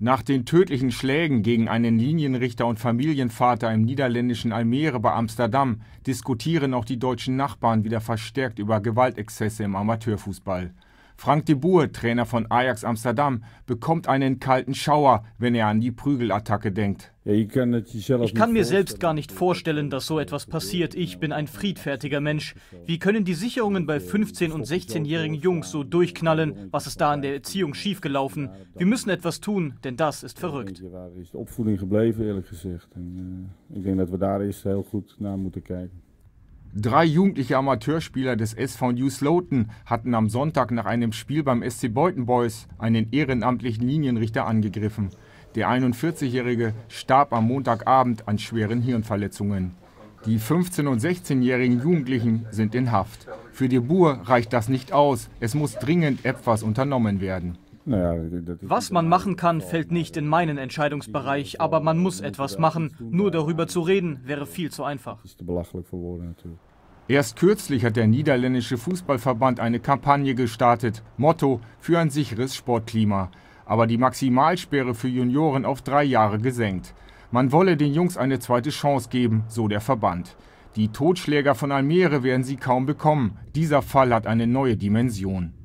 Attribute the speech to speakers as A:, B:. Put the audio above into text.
A: Nach den tödlichen Schlägen gegen einen Linienrichter und Familienvater im niederländischen Almere bei Amsterdam diskutieren auch die deutschen Nachbarn wieder verstärkt über Gewaltexzesse im Amateurfußball Frank de Boer, Trainer von Ajax Amsterdam, bekommt einen kalten Schauer, wenn er an die Prügelattacke denkt. Ich kann mir selbst
B: gar nicht vorstellen, dass so etwas passiert. Ich bin ein friedfertiger Mensch. Wie können die Sicherungen bei 15- und 16-jährigen Jungs so durchknallen? Was ist da an der Erziehung schiefgelaufen? Wir müssen etwas tun, denn das ist verrückt. Ich
A: denke,
C: dass wir da erst sehr gut nach müssen
A: Drei jugendliche Amateurspieler des SV New Sloten hatten am Sonntag nach einem Spiel beim SC Beuthen Boys einen ehrenamtlichen Linienrichter angegriffen. Der 41-Jährige starb am Montagabend an schweren Hirnverletzungen. Die 15- und 16-jährigen Jugendlichen sind in Haft. Für die Bur reicht das nicht aus. Es muss dringend etwas unternommen werden.
B: Was man machen kann, fällt nicht in meinen Entscheidungsbereich, aber man muss etwas machen. Nur darüber zu reden, wäre viel zu einfach.
A: Erst kürzlich hat der niederländische Fußballverband eine Kampagne gestartet. Motto für ein sicheres Sportklima. Aber die Maximalsperre für Junioren auf drei Jahre gesenkt. Man wolle den Jungs eine zweite Chance geben, so der Verband. Die Totschläger von Almere werden sie kaum bekommen. Dieser Fall hat eine neue Dimension.